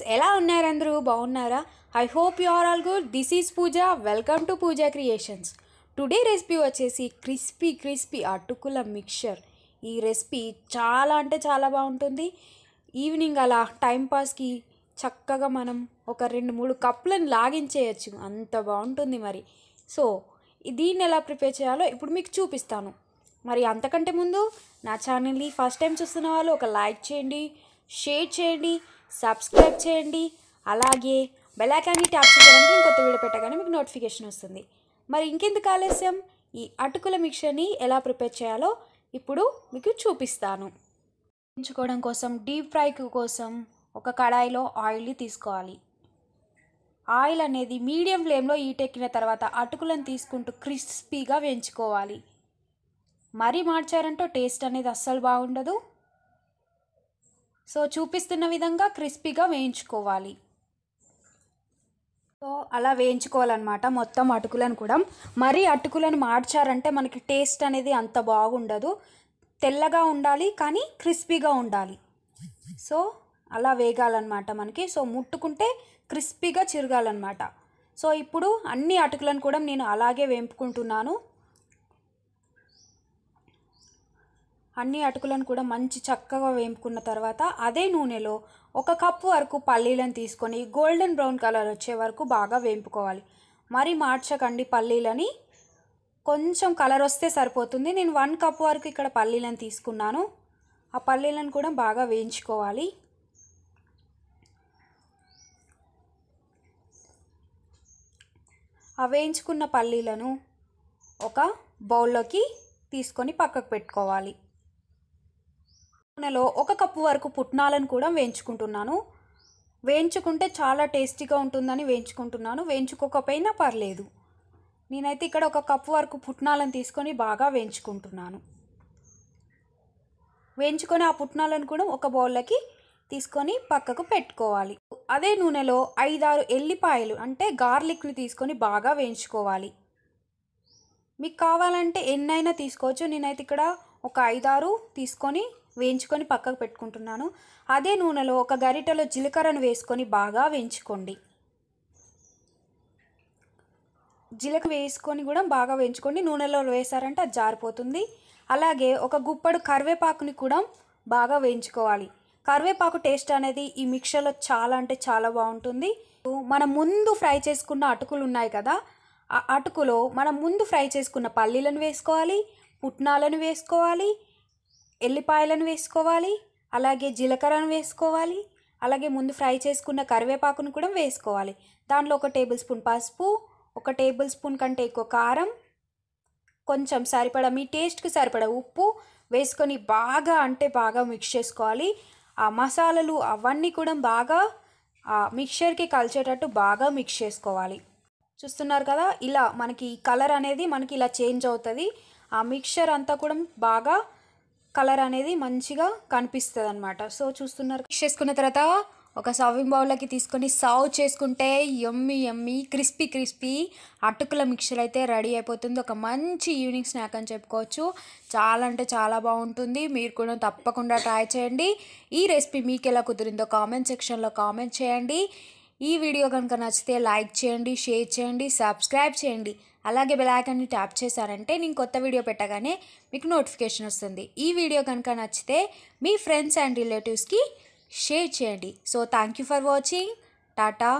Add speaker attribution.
Speaker 1: friends ఎలా ఉన్నారు అందరూ బాగున్నారా I hope you are all good this is Pooja welcome to Pooja creations today recipe వచ్చేసి క్రిస్పీ క్రిస్పీ అటుకుల మిక్చర్ ఈ రెసిపీ చాలా అంటే చాలా బాగుంటుంది ఈవినింగ్ అలా టైంపాస్కి చక్కగా మనం ఒక రెండు మూడు కప్పులను లాగించేయచ్చు అంత బాగుంటుంది మరి సో దీన్ని ఎలా ప్రిపేర్ చేయాలో ఇప్పుడు మీకు చూపిస్తాను మరి అంతకంటే ముందు నా ఛానల్ని ఫస్ట్ టైం చూస్తున్న వాళ్ళు ఒక లైక్ చేయండి షేర్ చేయండి సబ్స్క్రైబ్ చేయండి అలాగే బెలాకాన్ని ట్యాప్ చేయడానికి ఇంకొత్త వీడియో పెట్టగానే మీకు నోటిఫికేషన్ వస్తుంది మరి ఇంకెందుకు ఆలస్యం ఈ అటుకుల మిక్చర్ని ఎలా ప్రిపేర్ చేయాలో ఇప్పుడు మీకు చూపిస్తాను ఉంచుకోవడం కోసం డీప్ ఫ్రై కోసం ఒక కడాయిలో ఆయిల్ని తీసుకోవాలి ఆయిల్ అనేది మీడియం ఫ్లేమ్లో ఈటెక్కిన తర్వాత అటుకులను తీసుకుంటూ క్రిస్పీగా వేయించుకోవాలి మరీ మార్చారంటే టేస్ట్ అనేది అస్సలు బాగుండదు సో చూపిస్తున్న విధంగా క్రిస్పీగా వేయించుకోవాలి సో అలా వేయించుకోవాలన్నమాట మొత్తం అటుకులను కూడా మరీ అటుకులను మార్చారంటే మనకి టేస్ట్ అనేది అంత బాగుండదు తెల్లగా ఉండాలి కానీ క్రిస్పీగా ఉండాలి సో అలా వేగాలన్నమాట మనకి సో ముట్టుకుంటే క్రిస్పీగా చిరగాలన్నమాట సో ఇప్పుడు అన్ని అటుకులను కూడా నేను అలాగే వేంపుకుంటున్నాను అన్ని అటుకులను కూడా మంచి చక్కగా వేపుకున్న తర్వాత అదే నూనెలో ఒక కప్పు వరకు పల్లీలను తీసుకొని గోల్డెన్ బ్రౌన్ కలర్ వచ్చే వరకు బాగా వేపుకోవాలి మరి మార్చకండి పల్లీలని కొంచెం కలర్ వస్తే సరిపోతుంది నేను వన్ కప్ వరకు ఇక్కడ పల్లీలను తీసుకున్నాను ఆ పల్లీలను కూడా బాగా వేయించుకోవాలి ఆ వేయించుకున్న పల్లీలను ఒక బౌల్లోకి తీసుకొని పక్కకు పెట్టుకోవాలి నూనెలో ఒక కప్పు వరకు పుట్నాలను కూడా వేయించుకుంటున్నాను వేయించుకుంటే చాలా టేస్టీగా ఉంటుందని వేయించుకుంటున్నాను వేయించుకోకపోయినా పర్లేదు నేనైతే ఇక్కడ ఒక కప్పు వరకు పుట్నాలను తీసుకొని బాగా వేయించుకుంటున్నాను వేయించుకొని ఆ పుట్నాలను కూడా ఒక బౌల్లోకి తీసుకొని పక్కకు పెట్టుకోవాలి అదే నూనెలో ఐదారు ఎల్లిపాయలు అంటే గార్లిక్ని తీసుకొని బాగా వేయించుకోవాలి మీకు కావాలంటే ఎన్నైనా తీసుకోవచ్చు నేనైతే ఇక్కడ ఒక ఐదారు తీసుకొని వేయించుకొని పక్కకు పెట్టుకుంటున్నాను అదే నూనెలో ఒక గరిటెలో జీలకర్రను వేసుకొని బాగా వేయించుకోండి జీలక వేసుకొని కూడా బాగా వేయించుకోండి నూనెలో వేసారంటే అది జారిపోతుంది అలాగే ఒక గుప్పడు కరివేపాకుని కూడా బాగా వేయించుకోవాలి కరివేపాకు టేస్ట్ అనేది ఈ మిక్సర్లో చాలా అంటే చాలా బాగుంటుంది మనం ముందు ఫ్రై చేసుకున్న అటుకులు ఉన్నాయి కదా ఆ అటుకులో మనం ముందు ఫ్రై చేసుకున్న పల్లీలను వేసుకోవాలి పుట్నాలను వేసుకోవాలి ఎల్లిపాయలను వేసుకోవాలి అలాగే జీలకర్రను వేసుకోవాలి అలాగే ముందు ఫ్రై చేసుకున్న కరివేపాకును కూడా వేసుకోవాలి దానిలో ఒక టేబుల్ స్పూన్ పసుపు ఒక టేబుల్ స్పూన్ కంటే ఎక్కువ కారం కొంచెం సరిపడ మీ టేస్ట్కి సరిపడ ఉప్పు వేసుకొని బాగా అంటే బాగా మిక్స్ చేసుకోవాలి ఆ మసాలాలు అవన్నీ కూడా బాగా మిక్చర్కి కలిసేటట్టు బాగా మిక్స్ చేసుకోవాలి చూస్తున్నారు కదా ఇలా మనకి కలర్ అనేది మనకి ఇలా చేంజ్ అవుతుంది ఆ మిక్చర్ అంతా కూడా బాగా కలర్ అనేది మంచిగా కనిపిస్తుంది అనమాట సో చూస్తున్నారు మిక్స్ చేసుకున్న తర్వాత ఒక సర్వింగ్ బౌల్లోకి తీసుకొని సర్వ్ చేసుకుంటే ఎమ్మి ఎమ్మి క్రిస్పీ క్రిస్పీ అటుకుల మిక్చర్ అయితే రెడీ అయిపోతుంది ఒక మంచి ఈవినింగ్ స్నాక్ అని చెప్పుకోవచ్చు చాలా అంటే చాలా బాగుంటుంది మీరు కూడా తప్పకుండా ట్రై చేయండి ఈ రెసిపీ మీకు ఎలా కుదిరిందో కామెంట్ సెక్షన్లో కామెంట్ చేయండి ఈ వీడియో కనుక నచ్చితే లైక్ చేయండి షేర్ చేయండి సబ్స్క్రైబ్ చేయండి అలాగే బెలాకన్ని ట్యాప్ చేశారంటే నేను కొత్త వీడియో పెట్టగానే మీకు నోటిఫికేషన్ వస్తుంది ఈ వీడియో కనుక నచ్చితే మీ ఫ్రెండ్స్ అండ్ రిలేటివ్స్కి షేర్ చేయండి so thank you for watching Tata